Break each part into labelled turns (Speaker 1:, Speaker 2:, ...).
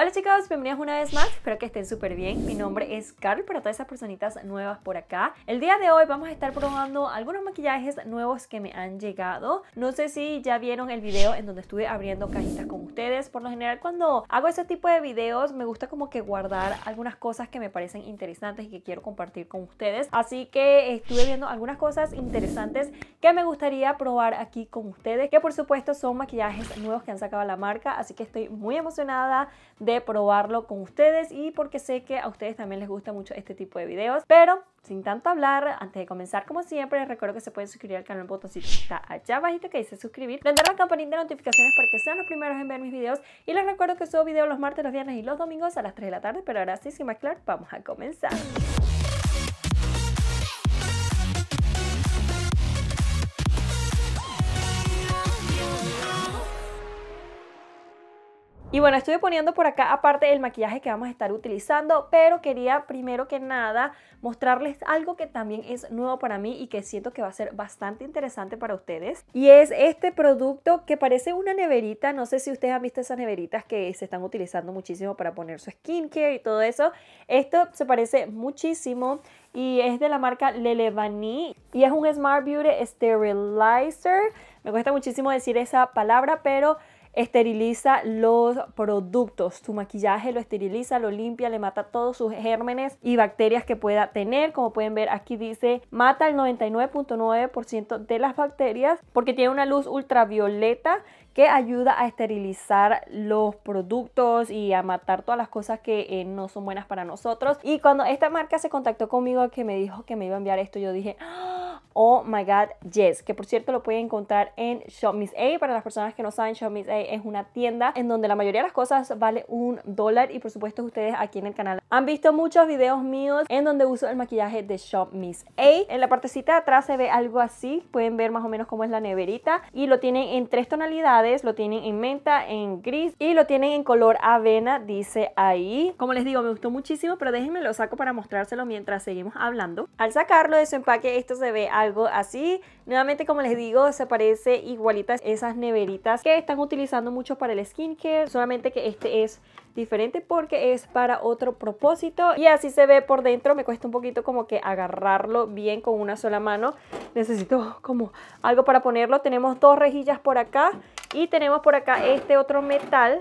Speaker 1: Hola chicos, bienvenidos una vez más, espero que estén súper bien. Mi nombre es Carl para todas esas personitas nuevas por acá. El día de hoy vamos a estar probando algunos maquillajes nuevos que me han llegado. No sé si ya vieron el video en donde estuve abriendo cajitas con ustedes. Por lo general cuando hago ese tipo de videos me gusta como que guardar algunas cosas que me parecen interesantes y que quiero compartir con ustedes. Así que estuve viendo algunas cosas interesantes que me gustaría probar aquí con ustedes. Que por supuesto son maquillajes nuevos que han sacado la marca, así que estoy muy emocionada de probarlo con ustedes y porque sé que a ustedes también les gusta mucho este tipo de videos. Pero sin tanto hablar, antes de comenzar como siempre, les recuerdo que se pueden suscribir al canal, el botoncito está allá abajito que dice suscribir, prender la campanita de notificaciones para que sean los primeros en ver mis videos y les recuerdo que subo videos los martes, los viernes y los domingos a las 3 de la tarde, pero ahora sí, sin más claro, vamos a comenzar. Y bueno, estuve poniendo por acá aparte el maquillaje que vamos a estar utilizando, pero quería primero que nada mostrarles algo que también es nuevo para mí y que siento que va a ser bastante interesante para ustedes. Y es este producto que parece una neverita, no sé si ustedes han visto esas neveritas que se están utilizando muchísimo para poner su skincare y todo eso. Esto se parece muchísimo y es de la marca Lelevani y es un Smart Beauty Sterilizer. Me cuesta muchísimo decir esa palabra, pero esteriliza los productos. Tu maquillaje lo esteriliza, lo limpia, le mata todos sus gérmenes y bacterias que pueda tener. Como pueden ver aquí dice, mata el 99.9% de las bacterias porque tiene una luz ultravioleta que ayuda a esterilizar los productos y a matar todas las cosas que eh, no son buenas para nosotros. Y cuando esta marca se contactó conmigo que me dijo que me iba a enviar esto, yo dije... ¡Ah! Oh My God Yes, que por cierto lo pueden encontrar en Shop Miss A. Para las personas que no saben, Shop Miss A es una tienda en donde la mayoría de las cosas vale un dólar y por supuesto ustedes aquí en el canal han visto muchos videos míos en donde uso el maquillaje de Shop Miss A. En la partecita de atrás se ve algo así, pueden ver más o menos cómo es la neverita y lo tienen en tres tonalidades, lo tienen en menta, en gris y lo tienen en color avena, dice ahí. Como les digo, me gustó muchísimo, pero déjenme lo saco para mostrárselo mientras seguimos hablando. Al sacarlo de su empaque, esto se ve algo algo así. Nuevamente, como les digo, se parece igualitas esas neveritas que están utilizando mucho para el skincare, solamente que este es diferente porque es para otro propósito y así se ve por dentro, me cuesta un poquito como que agarrarlo bien con una sola mano, necesito como algo para ponerlo, tenemos dos rejillas por acá y tenemos por acá este otro metal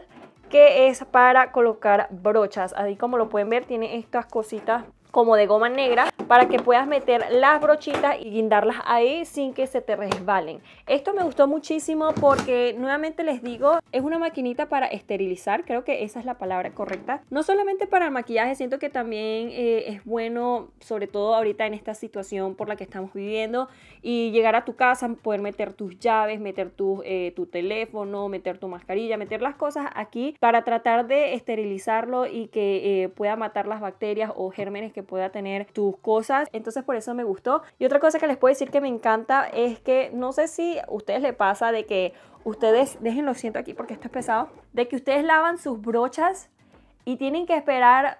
Speaker 1: que es para colocar brochas, así como lo pueden ver tiene estas cositas como de goma negra para que puedas meter las brochitas y guindarlas ahí sin que se te resbalen. Esto me gustó muchísimo porque nuevamente les digo, es una maquinita para esterilizar, creo que esa es la palabra correcta. No solamente para maquillaje, siento que también eh, es bueno, sobre todo ahorita en esta situación por la que estamos viviendo, y llegar a tu casa, poder meter tus llaves, meter tu, eh, tu teléfono, meter tu mascarilla, meter las cosas aquí para tratar de esterilizarlo y que eh, pueda matar las bacterias o gérmenes que pueda tener tus cosas. Entonces por eso me gustó. Y otra cosa que les puedo decir que me encanta es que no sé si a ustedes les pasa de que ustedes, déjenlo siento aquí porque esto es pesado, de que ustedes lavan sus brochas y tienen que esperar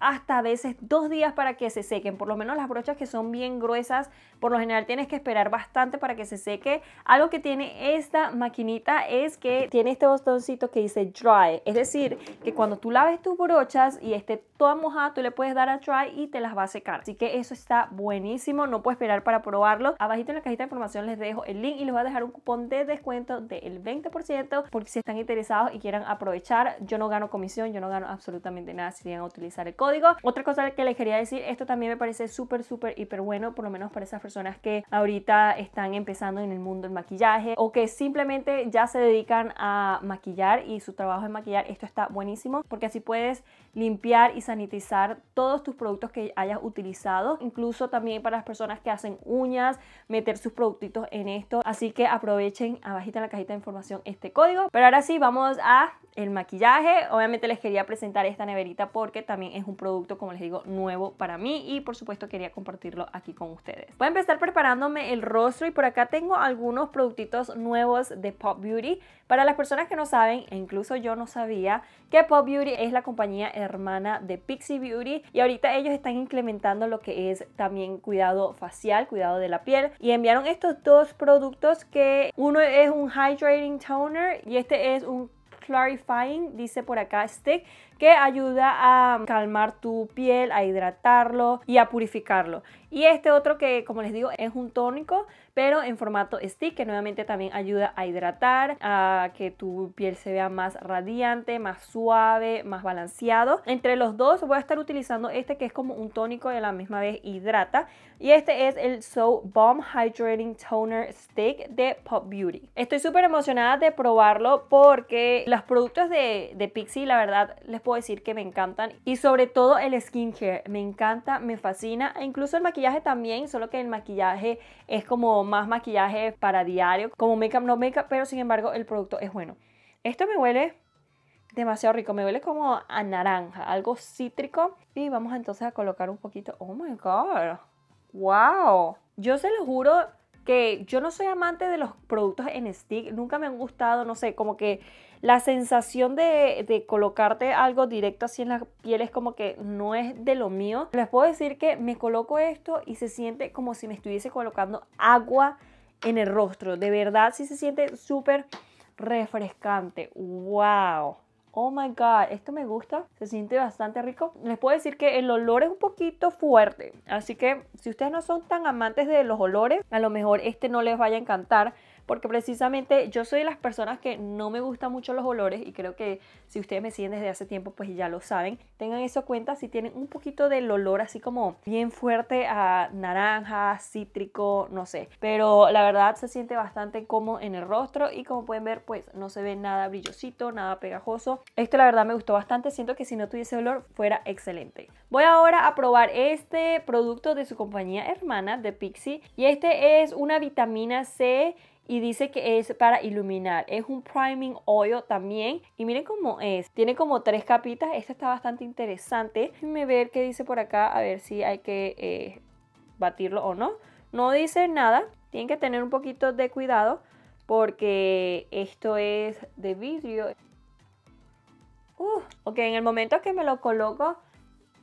Speaker 1: hasta a veces dos días para que se sequen. Por lo menos las brochas que son bien gruesas, por lo general tienes que esperar bastante para que se seque. Algo que tiene esta maquinita es que tiene este botoncito que dice dry. Es decir, que cuando tú laves tus brochas y esté toda mojada, tú le puedes dar a dry y te las va a secar. Así que eso está buenísimo, no puedo esperar para probarlo. Abajito en la cajita de información les dejo el link y les voy a dejar un cupón de descuento del 20% porque si están interesados y quieran aprovechar, yo no gano comisión, yo no gano absolutamente nada si llegan a utilizar el código otra cosa que les quería decir, esto también me parece súper, súper, hiper bueno, por lo menos para esas personas que ahorita están empezando en el mundo del maquillaje o que simplemente ya se dedican a maquillar y su trabajo es maquillar. Esto está buenísimo porque así puedes limpiar y sanitizar todos tus productos que hayas utilizado, incluso también para las personas que hacen uñas, meter sus productitos en esto. Así que aprovechen abajita en la cajita de información este código. Pero ahora sí, vamos a el maquillaje. Obviamente les quería presentar esta neverita porque también es un producto, como les digo, nuevo para mí y por supuesto quería compartirlo aquí con ustedes. Voy a empezar preparándome el rostro y por acá tengo algunos productitos nuevos de Pop Beauty. Para las personas que no saben, e incluso yo no sabía, que Pop Beauty es la compañía hermana de Pixie Beauty y ahorita ellos están implementando lo que es también cuidado facial, cuidado de la piel y enviaron estos dos productos que uno es un hydrating toner y este es un clarifying, dice por acá stick, que ayuda a calmar tu piel, a hidratarlo y a purificarlo. Y este otro que, como les digo, es un tónico, pero en formato stick, que nuevamente también ayuda a hidratar, a que tu piel se vea más radiante, más suave, más balanceado. Entre los dos voy a estar utilizando este que es como un tónico y a la misma vez hidrata. Y este es el So Balm Hydrating Toner Stick de Pop Beauty. Estoy súper emocionada de probarlo porque los productos de, de Pixie, la verdad, les puedo decir que me encantan. Y sobre todo el skincare, me encanta, me fascina. E incluso el maquillaje también, solo que el maquillaje es como más maquillaje para diario, como makeup, no makeup, pero sin embargo el producto es bueno. Esto me huele demasiado rico, me huele como a naranja, algo cítrico. Y vamos entonces a colocar un poquito. Oh my god, wow. Yo se lo juro que yo no soy amante de los productos en stick, nunca me han gustado, no sé, como que la sensación de, colocarte algo directo así en la piel es como que no es de lo mío. Les puedo decir que me coloco esto y se siente como si me estuviese colocando agua en el rostro. De verdad, sí se siente súper refrescante. ¡Wow! Oh my god, esto me gusta, se siente bastante rico. Les puedo decir que el olor es un poquito fuerte, así que si ustedes no son tan amantes de los olores, a lo mejor este no les vaya a encantar porque precisamente yo soy de las personas que no me gustan mucho los olores y creo que si ustedes me siguen desde hace tiempo pues ya lo saben. Tengan eso en cuenta si tienen un poquito del olor así como bien fuerte a naranja, cítrico, no sé. Pero la verdad se siente bastante cómodo en el rostro y como pueden ver pues no se ve nada brillosito, nada pegajoso. Esto la verdad me gustó bastante, siento que si no tuviese olor fuera excelente. Voy ahora a probar este producto de su compañía hermana de Pixie y este es una vitamina C y dice que es para iluminar. Es un priming oil también y miren cómo es. Tiene como tres capitas. Esta está bastante interesante. Déjenme ver qué dice por acá a ver si hay que eh, batirlo o no. No dice nada. Tienen que tener un poquito de cuidado porque esto es de vidrio. ok, en el momento que me lo coloco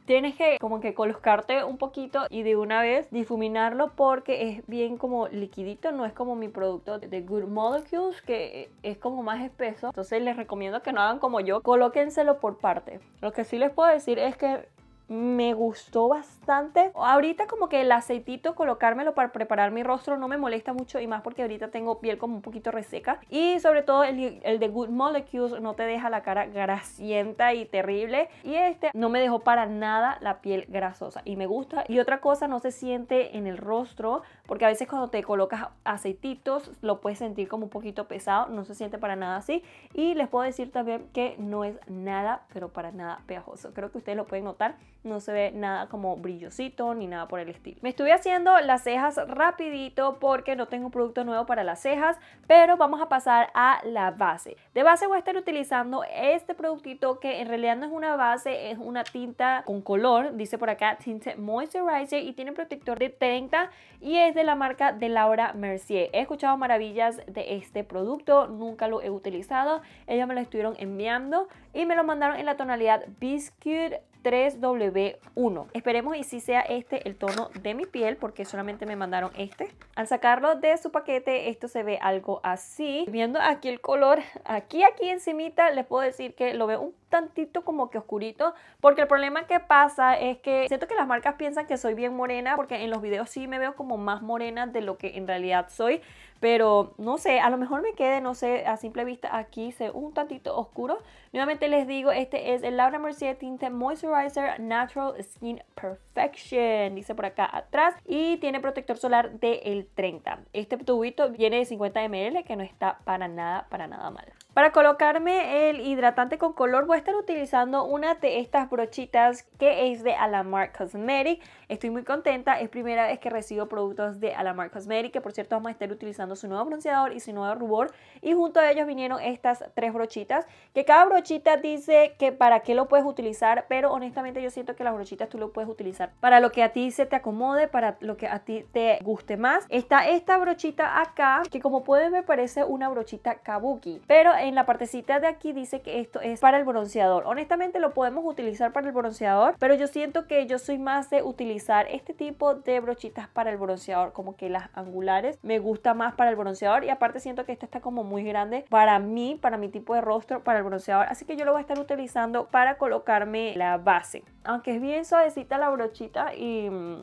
Speaker 1: tienes que como que colocarte un poquito y de una vez difuminarlo porque es bien como liquidito, no es como mi producto de Good Molecules que es como más espeso. Entonces les recomiendo que no hagan como yo, colóquenselo por parte. Lo que sí les puedo decir es que me gustó bastante. Ahorita como que el aceitito colocármelo para preparar mi rostro no me molesta mucho y más porque ahorita tengo piel como un poquito reseca. Y sobre todo el, de Good Molecules no te deja la cara grasienta y terrible. Y este no me dejó para nada la piel grasosa y me gusta. Y otra cosa, no se siente en el rostro porque a veces cuando te colocas aceititos lo puedes sentir como un poquito pesado. No se siente para nada así. Y les puedo decir también que no es nada, pero para nada pegajoso. Creo que ustedes lo pueden notar no se ve nada como brillosito ni nada por el estilo. Me estuve haciendo las cejas rapidito porque no tengo un producto nuevo para las cejas, pero vamos a pasar a la base. De base voy a estar utilizando este productito que en realidad no es una base, es una tinta con color, dice por acá Tinte Moisturizer y tiene protector de 30 y es de la marca de Laura Mercier. He escuchado maravillas de este producto, nunca lo he utilizado, ellos me lo estuvieron enviando y me lo mandaron en la tonalidad Biscuit 3W1. Esperemos y si sea este el tono de mi piel porque solamente me mandaron este. Al sacarlo de su paquete esto se ve algo así. Viendo aquí el color, aquí aquí encimita les puedo decir que lo veo un tantito como que oscurito porque el problema que pasa es que siento que las marcas piensan que soy bien morena porque en los videos sí me veo como más morena de lo que en realidad soy pero no sé, a lo mejor me quede, no sé, a simple vista aquí se un tantito oscuro. Nuevamente les digo, este es el Laura Mercier Tinte Moisturizer Natural Skin Perfection. Dice por acá atrás. Y tiene protector solar del el 30. Este tubito viene de 50 ml que no está para nada, para nada mal. Para colocarme el hidratante con color voy a estar utilizando una de estas brochitas que es de Alamar Cosmetic. Estoy muy contenta, es primera vez que recibo productos de Alamar Cosmetic, que por cierto vamos a estar utilizando su nuevo bronceador y su nuevo rubor. Y junto a ellos vinieron estas tres brochitas, que cada brochita dice que para qué lo puedes utilizar, pero honestamente yo siento que las brochitas tú lo puedes utilizar para lo que a ti se te acomode, para lo que a ti te guste más. Está esta brochita acá, que como pueden ver parece una brochita kabuki, pero en la partecita de aquí dice que esto es para el bronceador. Honestamente lo podemos utilizar para el bronceador, pero yo siento que yo soy más de utilizar este tipo de brochitas para el bronceador, como que las angulares me gusta más para el bronceador y aparte siento que esta está como muy grande para mí, para mi tipo de rostro, para el bronceador, así que yo lo voy a estar utilizando para colocarme la base. Aunque es bien suavecita la brochita y mm,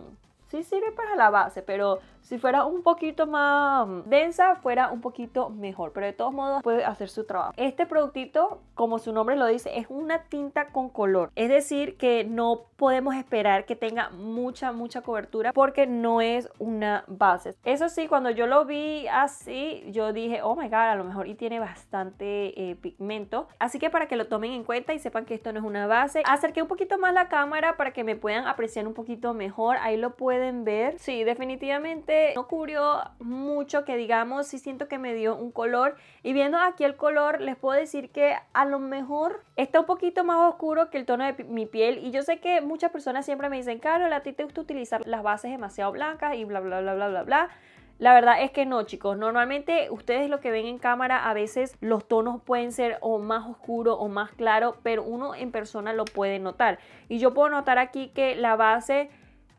Speaker 1: sí sirve para la base, pero si fuera un poquito más densa, fuera un poquito mejor. Pero de todos modos puede hacer su trabajo. Este productito, como su nombre lo dice, es una tinta con color. Es decir, que no podemos esperar que tenga mucha, mucha cobertura porque no es una base. Eso sí, cuando yo lo vi así, yo dije, oh my god, a lo mejor y tiene bastante eh, pigmento. Así que para que lo tomen en cuenta y sepan que esto no es una base, acerqué un poquito más la cámara para que me puedan apreciar un poquito mejor. Ahí lo pueden ver. Sí, definitivamente no cubrió mucho que digamos, si siento que me dio un color y viendo aquí el color les puedo decir que a lo mejor está un poquito más oscuro que el tono de mi piel y yo sé que muchas personas siempre me dicen, Caro, a ti te gusta utilizar las bases demasiado blancas y bla bla bla bla bla bla. La verdad es que no, chicos. Normalmente ustedes lo que ven en cámara, a veces los tonos pueden ser o más oscuro o más claro, pero uno en persona lo puede notar. Y yo puedo notar aquí que la base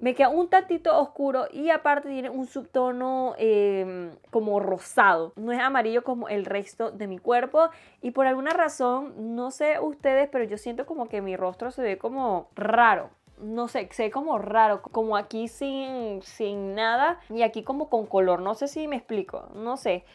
Speaker 1: me queda un tantito oscuro y aparte tiene un subtono em, como rosado. No es amarillo como el resto de mi cuerpo y por alguna razón, no sé ustedes, pero yo siento como que mi rostro se ve como raro no sé, se ve como raro, como aquí sin, sin nada y aquí como con color, no sé si me explico, no sé,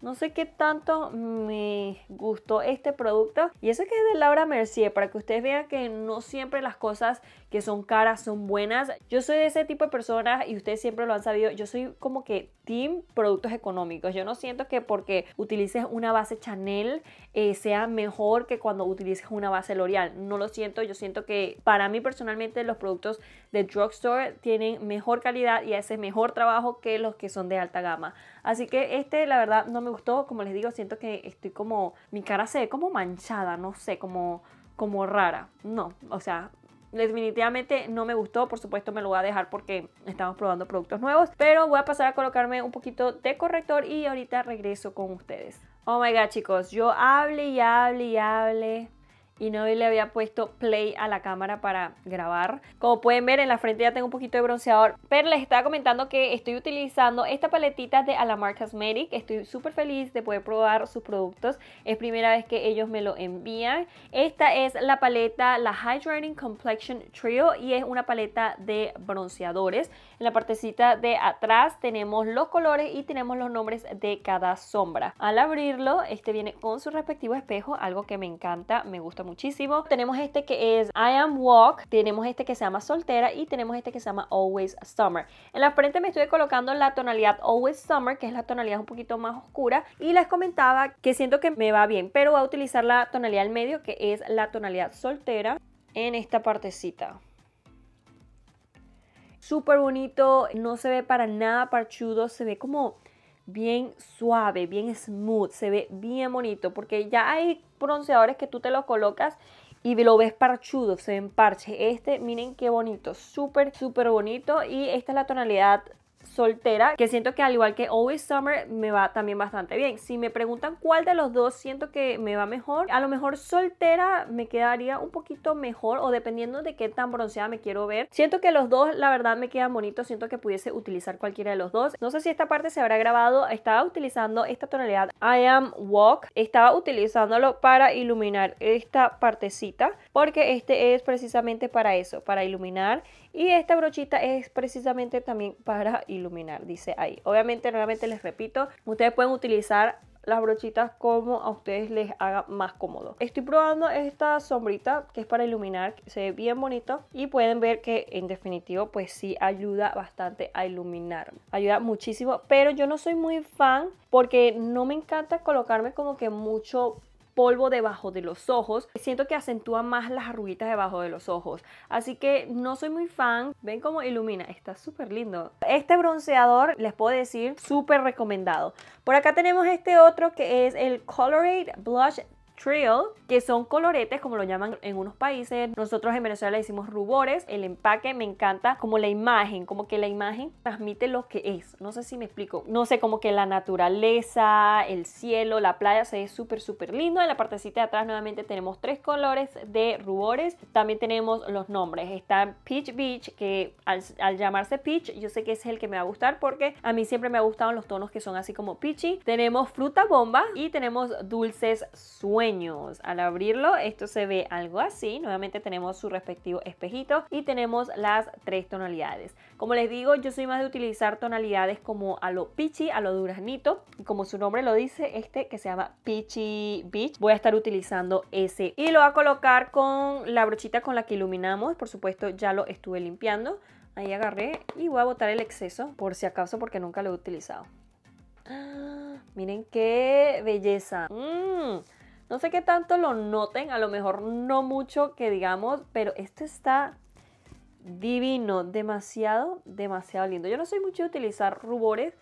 Speaker 1: no sé qué tanto me gustó este producto. Y eso que es de Laura Mercier, para que ustedes vean que no siempre las cosas que son caras son buenas. Yo soy de ese tipo de personas y ustedes siempre lo han sabido. Yo soy como que team productos económicos. Yo no siento que porque utilices una base Chanel eh, sea mejor que cuando utilices una base L'Oreal. No lo siento. Yo siento que para mí personalmente los productos de drugstore tienen mejor calidad y hacen mejor trabajo que los que son de alta gama. Así que este la verdad no me gustó, como les digo, siento que estoy como, mi cara se ve como manchada, no sé, como, como rara. No, o sea, definitivamente no me gustó, por supuesto me lo voy a dejar porque estamos probando productos nuevos, pero voy a pasar a colocarme un poquito de corrector y ahorita regreso con ustedes. Oh my god chicos, yo hable y hable y hable y no le había puesto play a la cámara para grabar. Como pueden ver en la frente ya tengo un poquito de bronceador, pero les estaba comentando que estoy utilizando esta paletita de Alamar Cosmetic. Estoy súper feliz de poder probar sus productos. Es primera vez que ellos me lo envían. Esta es la paleta, la Hydrating Complexion Trio y es una paleta de bronceadores. En la partecita de atrás tenemos los colores y tenemos los nombres de cada sombra. Al abrirlo, este viene con su respectivo espejo, algo que me encanta, me gusta muchísimo. Tenemos este que es I Am Walk, tenemos este que se llama Soltera y tenemos este que se llama Always Summer. En la frente me estoy colocando la tonalidad Always Summer, que es la tonalidad un poquito más oscura y les comentaba que siento que me va bien, pero voy a utilizar la tonalidad al medio que es la tonalidad Soltera en esta partecita súper bonito, no se ve para nada parchudo, se ve como bien suave, bien smooth, se ve bien bonito, porque ya hay bronceadores que tú te los colocas y lo ves parchudo, se ven parches. Este, miren qué bonito, súper, súper bonito. Y esta es la tonalidad soltera, que siento que al igual que Always Summer me va también bastante bien. Si me preguntan cuál de los dos siento que me va mejor, a lo mejor soltera me quedaría un poquito mejor o dependiendo de qué tan bronceada me quiero ver. Siento que los dos la verdad me quedan bonitos, siento que pudiese utilizar cualquiera de los dos. No sé si esta parte se habrá grabado, estaba utilizando esta tonalidad I Am Walk, estaba utilizándolo para iluminar esta partecita porque este es precisamente para eso, para iluminar y esta brochita es precisamente también para iluminar, dice ahí. Obviamente, nuevamente les repito, ustedes pueden utilizar las brochitas como a ustedes les haga más cómodo. Estoy probando esta sombrita que es para iluminar, se ve bien bonito y pueden ver que en definitivo pues sí ayuda bastante a iluminar, ayuda muchísimo, pero yo no soy muy fan porque no me encanta colocarme como que mucho polvo debajo de los ojos, siento que acentúa más las arruguitas debajo de los ojos. Así que no soy muy fan. Ven cómo ilumina, está súper lindo. Este bronceador, les puedo decir, súper recomendado. Por acá tenemos este otro que es el Colorate Blush que son coloretes, como lo llaman en unos países. Nosotros en Venezuela le decimos rubores. El empaque me encanta, como la imagen, como que la imagen transmite lo que es. No sé si me explico. No sé, como que la naturaleza, el cielo, la playa se ve súper, súper lindo. En la partecita de atrás nuevamente tenemos tres colores de rubores. También tenemos los nombres. Está Peach Beach, que al, llamarse Peach, yo sé que es el que me va a gustar porque a mí siempre me ha gustado los tonos que son así como peachy. Tenemos fruta bomba y tenemos dulces sueños. Al abrirlo, esto se ve algo así. Nuevamente tenemos su respectivo espejito y tenemos las tres tonalidades. Como les digo, yo soy más de utilizar tonalidades como a lo peachy, a lo duraznito. Y como su nombre lo dice, este que se llama Peachy Beach, voy a estar utilizando ese. Y lo voy a colocar con la brochita con la que iluminamos. Por supuesto, ya lo estuve limpiando. Ahí agarré y voy a botar el exceso por si acaso porque nunca lo he utilizado. Miren qué belleza. ¡Mmm! No sé qué tanto lo noten, a lo mejor no mucho que digamos, pero este está divino, demasiado, demasiado lindo. Yo no soy mucho de utilizar rubores,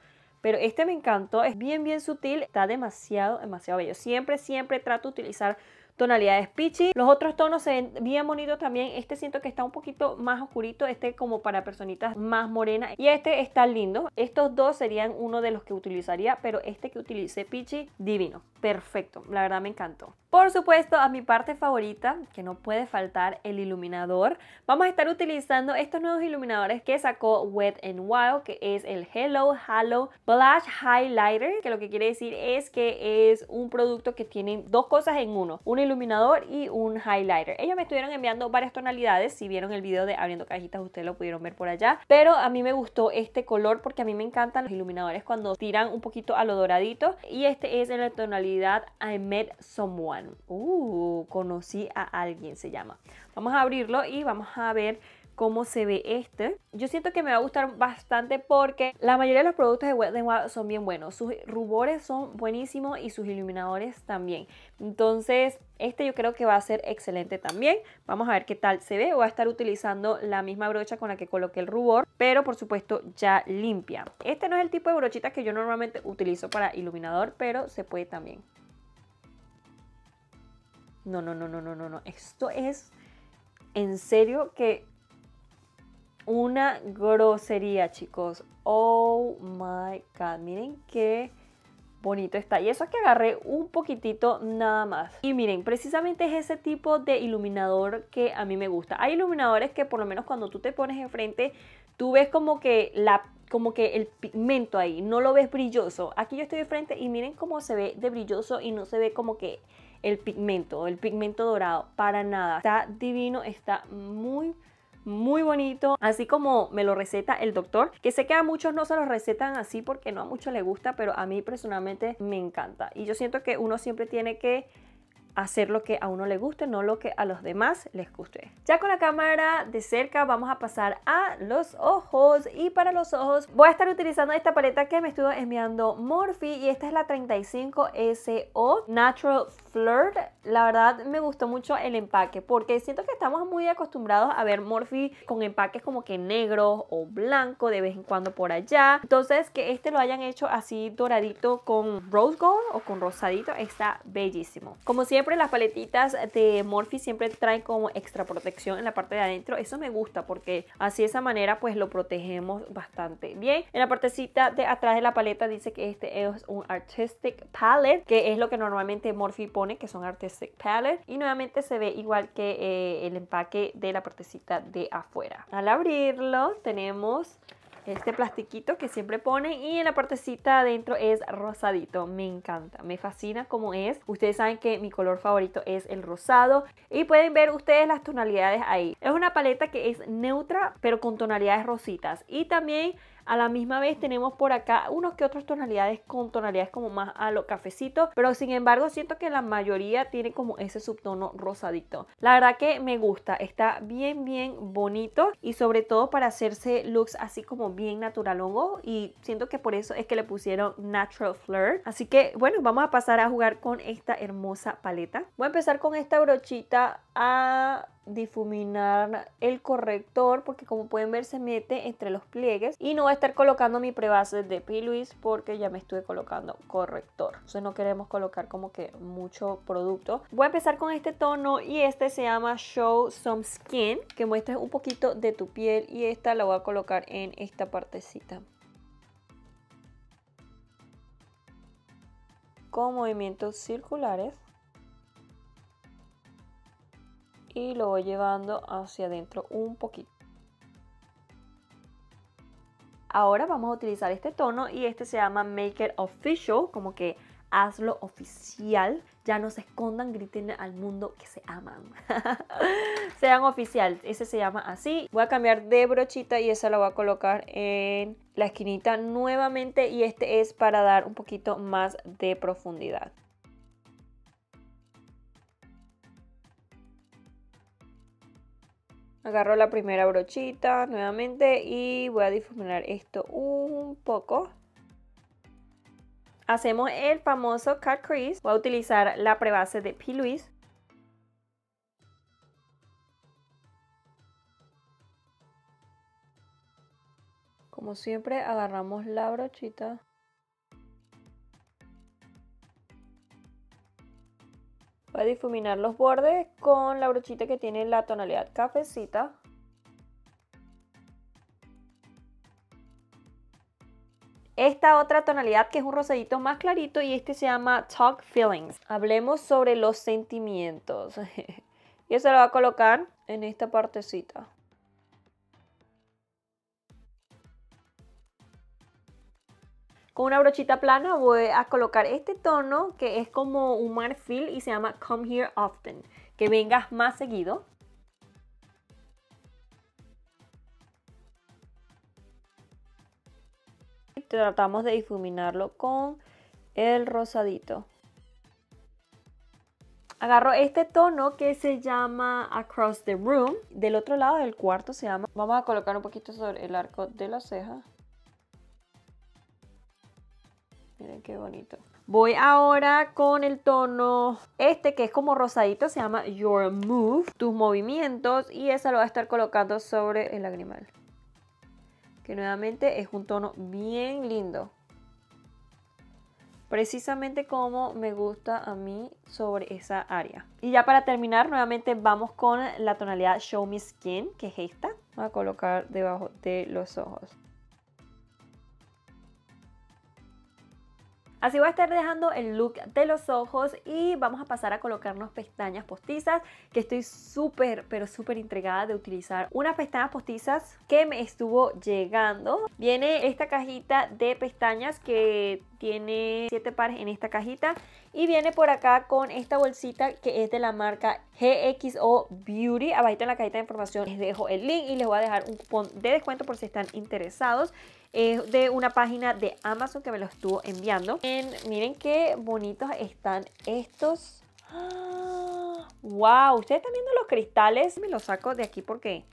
Speaker 1: pero este me encantó, es bien, bien sutil, está demasiado, demasiado bello. Siempre, siempre trato de utilizar tonalidades peachy. Los otros tonos se ven bien bonitos también. Este siento que está un poquito más oscurito, este como para personitas más morenas. Y este está lindo. Estos dos serían uno de los que utilizaría, pero este que utilicé peachy, divino. Perfecto, la verdad me encantó. Por supuesto, a mi parte favorita, que no puede faltar, el iluminador. Vamos a estar utilizando estos nuevos iluminadores que sacó Wet n Wild, que es el Hello Halo Blush Highlighter, que lo que quiere decir es que es un producto que tiene dos cosas en uno, un iluminador y un highlighter. Ellos me estuvieron enviando varias tonalidades, si vieron el video de abriendo cajitas ustedes lo pudieron ver por allá, pero a mí me gustó este color porque a mí me encantan los iluminadores cuando tiran un poquito a lo doradito y este es en la tonalidad I Met Someone. Uh, conocí a alguien se llama. Vamos a abrirlo y vamos a ver cómo se ve este. Yo siento que me va a gustar bastante porque la mayoría de los productos de Wet n Wild son bien buenos. Sus rubores son buenísimos y sus iluminadores también. Entonces, este yo creo que va a ser excelente también. Vamos a ver qué tal se ve. Voy a estar utilizando la misma brocha con la que coloqué el rubor, pero por supuesto ya limpia. Este no es el tipo de brochita que yo normalmente utilizo para iluminador, pero se puede también. No, no, no, no, no, no, no. Esto es en serio que una grosería, chicos. Oh my god. Miren qué bonito está. Y eso es que agarré un poquitito nada más. Y miren, precisamente es ese tipo de iluminador que a mí me gusta. Hay iluminadores que por lo menos cuando tú te pones enfrente, tú ves como que la como que el pigmento ahí, no lo ves brilloso. Aquí yo estoy de frente y miren cómo se ve de brilloso y no se ve como que el pigmento, el pigmento dorado, para nada. Está divino, está muy muy bonito, así como me lo receta el doctor, que sé que a muchos no se los recetan así porque no a muchos les gusta, pero a mí personalmente me encanta. Y yo siento que uno siempre tiene que hacer lo que a uno le guste, no lo que a los demás les guste. Ya con la cámara de cerca vamos a pasar a los ojos y para los ojos voy a estar utilizando esta paleta que me estuvo enviando Morphe y esta es la 35SO Natural Flirt. La verdad me gustó mucho el empaque porque siento que estamos muy acostumbrados a ver Morphe con empaques como que negro o blanco de vez en cuando por allá. Entonces que este lo hayan hecho así doradito con rose gold o con rosadito está bellísimo. Como siempre siempre las paletitas de Morphe siempre traen como extra protección en la parte de adentro. Eso me gusta porque así de esa manera pues lo protegemos bastante bien. En la partecita de atrás de la paleta dice que este es un Artistic Palette, que es lo que normalmente Morphe pone, que son Artistic Palette. Y nuevamente se ve igual que eh, el empaque de la partecita de afuera. Al abrirlo tenemos este plastiquito que siempre ponen y en la partecita adentro es rosadito, me encanta, me fascina como es. Ustedes saben que mi color favorito es el rosado y pueden ver ustedes las tonalidades ahí. Es una paleta que es neutra pero con tonalidades rositas y también a la misma vez tenemos por acá unos que otras tonalidades con tonalidades como más a lo cafecito, pero sin embargo siento que la mayoría tiene como ese subtono rosadito. La verdad que me gusta, está bien bien bonito y sobre todo para hacerse looks así como bien natural naturalongo y siento que por eso es que le pusieron Natural Flirt. Así que bueno, vamos a pasar a jugar con esta hermosa paleta. Voy a empezar con esta brochita a difuminar el corrector porque como pueden ver se mete entre los pliegues y no voy a estar colocando mi prebase de P. porque ya me estuve colocando corrector entonces no queremos colocar como que mucho producto voy a empezar con este tono y este se llama Show Some Skin que muestra un poquito de tu piel y esta la voy a colocar en esta partecita con movimientos circulares y lo voy llevando hacia adentro un poquito. Ahora vamos a utilizar este tono y este se llama Maker Official, como que hazlo oficial. Ya no se escondan, griten al mundo que se aman. Sean oficial, ese se llama así. Voy a cambiar de brochita y esa la voy a colocar en la esquinita nuevamente y este es para dar un poquito más de profundidad. Agarro la primera brochita nuevamente y voy a difuminar esto un poco. Hacemos el famoso cut crease. Voy a utilizar la prebase de P. Louis. Como siempre agarramos la brochita Voy a difuminar los bordes con la brochita que tiene la tonalidad cafecita. Esta otra tonalidad que es un rosadito más clarito y este se llama Talk Feelings. Hablemos sobre los sentimientos. y eso lo va a colocar en esta partecita. Con una brochita plana voy a colocar este tono que es como un marfil y se llama Come Here Often, que vengas más seguido. Tratamos de difuminarlo con el rosadito. Agarro este tono que se llama Across the Room. Del otro lado del cuarto se llama... Vamos a colocar un poquito sobre el arco de la ceja. Miren qué bonito. Voy ahora con el tono este que es como rosadito, se llama Your Move, tus movimientos, y esa lo voy a estar colocando sobre el lagrimal. Que nuevamente es un tono bien lindo. Precisamente como me gusta a mí sobre esa área. Y ya para terminar, nuevamente vamos con la tonalidad Show Me Skin, que es esta. Voy a colocar debajo de los ojos. Así voy a estar dejando el look de los ojos y vamos a pasar a colocarnos pestañas postizas, que estoy súper, pero súper intrigada de utilizar unas pestañas postizas que me estuvo llegando. Viene esta cajita de pestañas que tiene siete pares en esta cajita y viene por acá con esta bolsita que es de la marca GXO Beauty. Abajito en la cajita de información les dejo el link y les voy a dejar un cupón de descuento por si están interesados. Es de una página de Amazon que me lo estuvo enviando. miren qué bonitos están estos. ¡Wow! ¡Ah! ¿Ustedes están viendo los cristales? Me los saco de aquí porque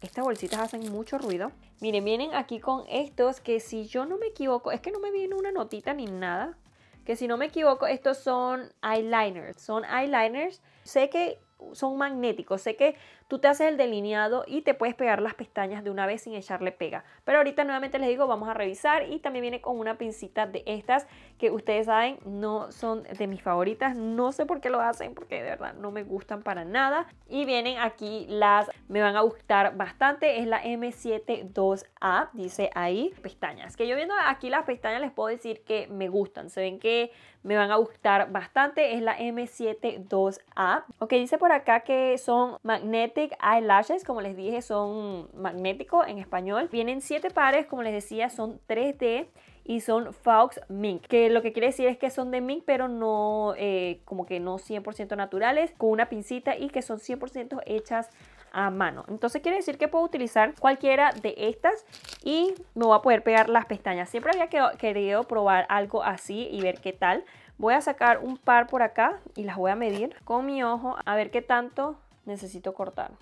Speaker 1: estas bolsitas hacen mucho ruido. Miren, vienen aquí con estos que si yo no me equivoco, es que no me viene una notita ni nada que si no me equivoco, estos son eyeliners. Son eyeliners. Sé que son magnéticos, sé que Tú te haces el delineado y te puedes pegar las pestañas de una vez sin echarle pega. Pero ahorita nuevamente les digo, vamos a revisar y también viene con una pincita de estas que ustedes saben no son de mis favoritas. No sé por qué lo hacen porque de verdad no me gustan para nada. Y vienen aquí las, me van a gustar bastante, es la M72A, dice ahí, pestañas. Que yo viendo aquí las pestañas les puedo decir que me gustan, se ven que me van a gustar bastante, es la M72A. Ok, dice por acá que son magnetes Eyelashes, como les dije, son magnéticos en español. Vienen 7 pares, como les decía, son 3D y son Fox Mink, que lo que quiere decir es que son de mink, pero no eh, como que no 100% naturales, con una pincita y que son 100% hechas a mano. Entonces quiere decir que puedo utilizar cualquiera de estas y me voy a poder pegar las pestañas. Siempre había querido probar algo así y ver qué tal. Voy a sacar un par por acá y las voy a medir con mi ojo a ver qué tanto necesito cortar.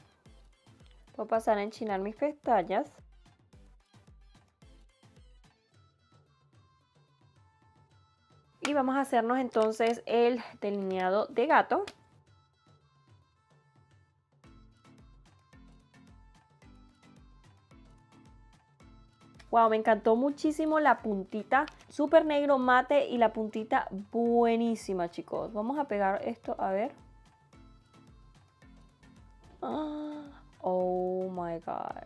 Speaker 1: Voy a pasar a enchinar mis pestañas. Y vamos a hacernos entonces el delineado de gato. Wow, me encantó muchísimo la puntita, súper negro mate y la puntita buenísima, chicos. Vamos a pegar esto, a ver. Oh my god.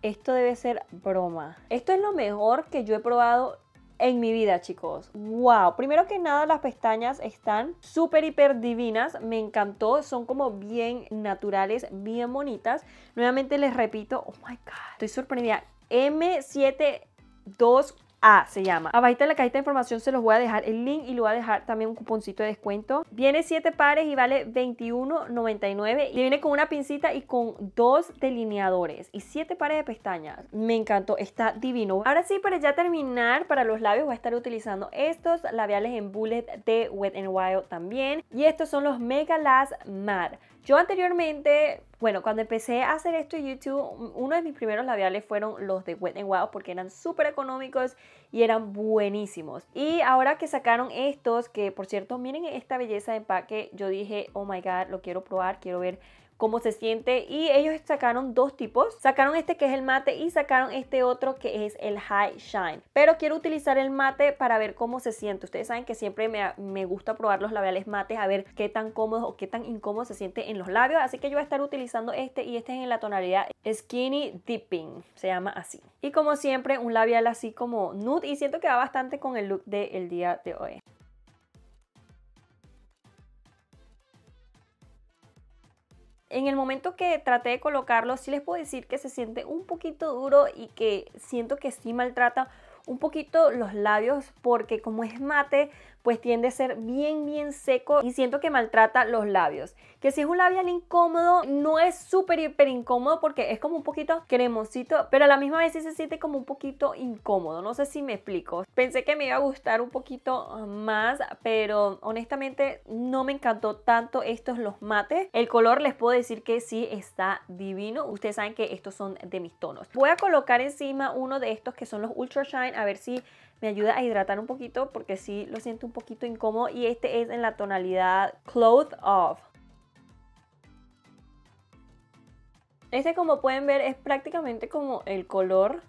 Speaker 1: Esto debe ser broma. Esto es lo mejor que yo he probado en mi vida, chicos. ¡Wow! Primero que nada, las pestañas están súper, hiper divinas. Me encantó. Son como bien naturales, bien bonitas. Nuevamente les repito, oh my god, estoy sorprendida. m 724 a se llama. Abajita en la cajita de información se los voy a dejar el link y le voy a dejar también un cuponcito de descuento. Viene 7 pares y vale $21.99. Y viene con una pincita y con dos delineadores y 7 pares de pestañas. Me encantó, está divino. Ahora sí, para ya terminar, para los labios voy a estar utilizando estos labiales en bullet de Wet n Wild también. Y estos son los Mega last Matte. Yo anteriormente, bueno, cuando empecé a hacer esto en YouTube, uno de mis primeros labiales fueron los de Wet n Wild porque eran súper económicos y eran buenísimos. Y ahora que sacaron estos, que por cierto, miren esta belleza de empaque, yo dije, oh my god, lo quiero probar, quiero ver cómo se siente y ellos sacaron dos tipos. Sacaron este que es el mate y sacaron este otro que es el High Shine. Pero quiero utilizar el mate para ver cómo se siente. Ustedes saben que siempre me, gusta probar los labiales mates a ver qué tan cómodos o qué tan incómodos se siente en los labios. Así que yo voy a estar utilizando este y este es en la tonalidad Skinny Dipping. Se llama así. Y como siempre un labial así como nude y siento que va bastante con el look del día de hoy. en el momento que traté de colocarlo, sí les puedo decir que se siente un poquito duro y que siento que sí maltrata un poquito los labios porque como es mate, pues tiende a ser bien, bien seco y siento que maltrata los labios. Que si es un labial incómodo, no es súper, hiper incómodo porque es como un poquito cremosito, pero a la misma vez sí se siente como un poquito incómodo. No sé si me explico. Pensé que me iba a gustar un poquito más, pero honestamente no me encantó tanto estos los mates. El color les puedo decir que sí está divino. Ustedes saben que estos son de mis tonos. Voy a colocar encima uno de estos que son los Ultra Shine, a ver si me ayuda a hidratar un poquito porque sí lo siento un poquito incómodo y este es en la tonalidad Cloth Off. Este como pueden ver es prácticamente como el color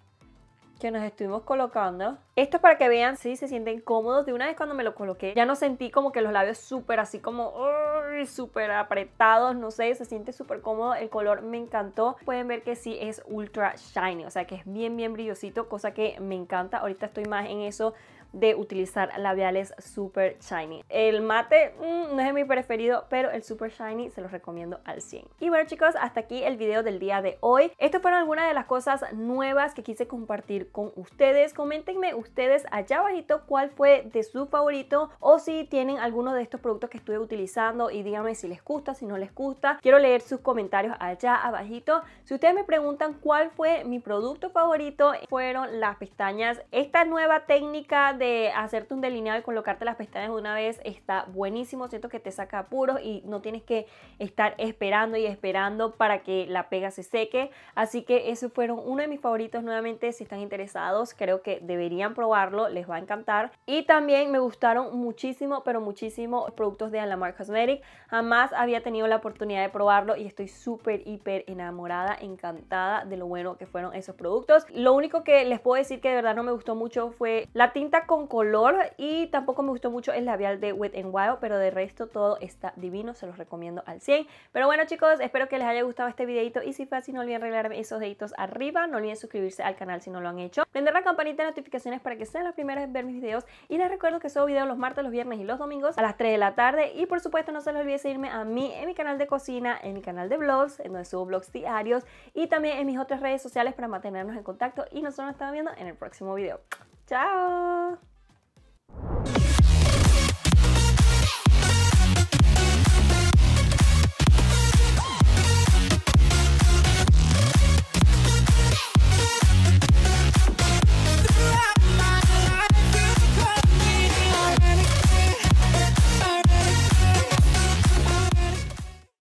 Speaker 1: que nos estuvimos colocando. Esto es para que vean si se sienten cómodos. De una vez cuando me lo coloqué, ya no sentí como que los labios súper así como súper apretados, no sé, se siente súper cómodo. El color me encantó. Pueden ver que sí es ultra shiny, o sea que es bien, bien brillosito, cosa que me encanta. Ahorita estoy más en eso de utilizar labiales super shiny. El mate mm, no es mi preferido, pero el super shiny se los recomiendo al 100. Y bueno chicos, hasta aquí el video del día de hoy. Estas fueron algunas de las cosas nuevas que quise compartir con ustedes. Coméntenme ustedes allá abajito cuál fue de su favorito o si tienen alguno de estos productos que estuve utilizando y díganme si les gusta, si no les gusta. Quiero leer sus comentarios allá abajito. Si ustedes me preguntan cuál fue mi producto favorito, fueron las pestañas. Esta nueva técnica de hacerte un delineado y colocarte las pestañas de una vez está buenísimo. Siento que te saca apuros y no tienes que estar esperando y esperando para que la pega se seque. Así que esos fueron uno de mis favoritos nuevamente. Si están interesados, creo que deberían probarlo. Les va a encantar. Y también me gustaron muchísimo, pero muchísimo productos de Alamar Cosmetic. Jamás había tenido la oportunidad de probarlo y estoy súper, hiper enamorada, encantada de lo bueno que fueron esos productos. Lo único que les puedo decir que de verdad no me gustó mucho fue la tinta color y tampoco me gustó mucho el labial de Wet n Wild, pero de resto todo está divino, se los recomiendo al 100. Pero bueno chicos, espero que les haya gustado este videito y si fue así no olviden regalarme esos deditos arriba, no olviden suscribirse al canal si no lo han hecho, prender la campanita de notificaciones para que sean los primeros en ver mis videos y les recuerdo que subo videos los martes, los viernes y los domingos a las 3 de la tarde y por supuesto no se les olvide seguirme a mí en mi canal de cocina, en mi canal de vlogs, en donde subo vlogs diarios y también en mis otras redes sociales para mantenernos en contacto y nosotros nos estamos viendo en el próximo video. ¡Chao!